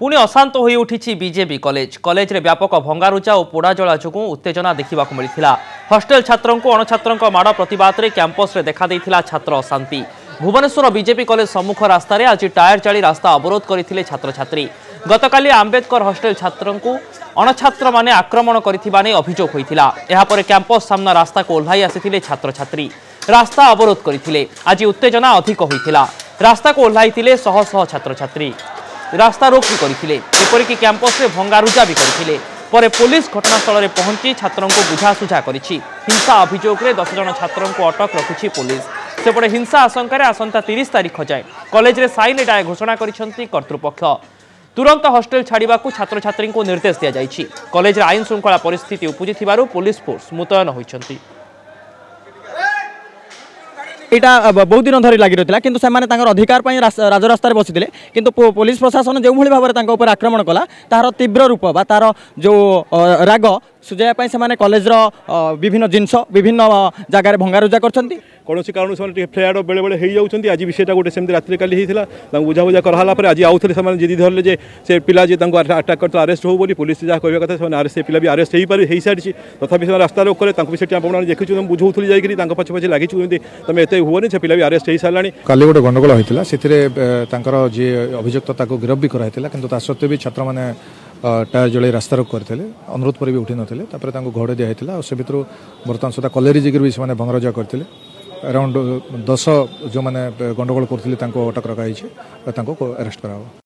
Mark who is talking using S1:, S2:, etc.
S1: পুনি অশান্ত হয়ে উঠিছে বিজেপি কলেজ কলেজে ব্যাপক ভঙ্গারুজা ও পোড়াজলা যোগ উত্তেজনা দেখা মিলিলা হস্টেল ছাত্র অণছাত্র মাড় প্রতবাদে ক্যাম্পসে দেখা ছাত্র অশান্তি ভুবনেশ্বর বিজেপি কলেজ সম্মুখ রাস্তায় আজ টায়ার চাড়ি রাস্তা অবরোধ করে ছাত্রছাত্রী গতকাল আম্বেদকর হস্টেল ছাত্র অণছাত্র মানে আক্রমণ করে অভিযোগ হয়েছিল এরপরে ক্যাম্পস সামনা রাস্তাকে ওহ্লাই আসিলে ছাত্রছাত্রী রাস্তা অবরোধ করে আজ উত্তেজনা অধিক হয়েছিল রাস্তাকে ওহ্লাই শহ শহ ছাত্রছাত্রী রাস্তা রোক বি করে এপরিকি ক্যাম্পসে ভঙ্গারুজা বি করে পরে পুলিশ ঘটনাস্থলে পৌঁছি ছাত্র বুঝাসুঝা করেছি হিংসা অভিযোগে দশ জন ছাত্র অটক রাখি পুলিশ সেপটে হিংসা আশঙ্কায় আসন্তা তিরিশ তারিখ যায় কলেজে সাইন ডায় ঘোষণা করেছেন কর্তৃপক্ষ তুরন্ত হস্টেল ছাড়া ছাত্রছাত্রী নির্দেশ দিয়া যাই কলেজের আইন শৃঙ্খলা
S2: পরিস্থিতি উপুজি পুলিশ ফোর্স মুতয়ন হয়েছেন এটা বহু দিন ধরে লাগি রয়েছে কিন্তু সে অধিকার রাজরাস্তায় বসিলে কিন্তু পুলিশ প্রশাসন যেভাবে ভাবে তাঁর উপরে আক্রমণ কলা তার তীব্র রূপ বা তার যে রাগ
S3: সুজাইয়া সে কলেজর বিভিন্ন জিনিস বিভিন্ন জায়গায় ভঙ্গারুজা করছেন কোণী কারণ সে ফ্লেয়াড বেড়ে বেড়ে হয়ে যাচ্ছেন আজ বি সেটা গোটে সেমি রাত্রে কালি হয়েছিল তাঁর বুঝাবুঝা করা পরে আজ আউথে সে জিদি ধরলে যে সে পিলা যে তাঁর আটাক করতে আরেস্ট হোক বলে পুলিশ যা কে কথা সে সে পিলা বি আরেস্ট হয়ে পারে হয়ে সারিছে তথাপি সে রাস্তার উপরে তাঁকে সেটি আপনার দেখুছেন বুঝাও যাই তাঁর পছে পছে লাগিছু তুমি এত ସେ ହୁଅନି ସେ ପିଲା ବି ଆରେଷ୍ଟ ହେଇସାରିଲାଣି କାଲି
S4: ଗୋଟେ ଗଣ୍ଡଗୋଳ ହୋଇଥିଲା ସେଥିରେ ତାଙ୍କର ଯିଏ ଅଭିଯୁକ୍ତ ତାକୁ ଗିରଫ ବି କରାହେଇଥିଲା କିନ୍ତୁ ତା ସତ୍ତ୍ୱେ ବି ଛାତ୍ରମାନେ ଟାୟାର ଜଳାଇ ରାସ୍ତାରୋକ କରିଥିଲେ ଅନୁରୋଧ ପରେ ବି ଉଠିନଥିଲେ ତାପରେ ତାଙ୍କୁ ଘୋଡ଼ାଇ ଦିଆହେଇଥିଲା ଆଉ ସେ ଭିତରୁ ବର୍ତ୍ତମାନ ସୁଦ୍ଧା କଲେରୀ ଯାଇକରି ବି ସେମାନେ ଭଙ୍ଗରଜା କରିଥିଲେ ଆରାଉଣ୍ଡ ଦଶ ଯେଉଁମାନେ ଗଣ୍ଡଗୋଳ କରୁଥିଲେ ତାଙ୍କୁ ଅଟକ ରଖାଯାଇଛି ତାଙ୍କୁ ଆରେଷ୍ଟ କରାହେବ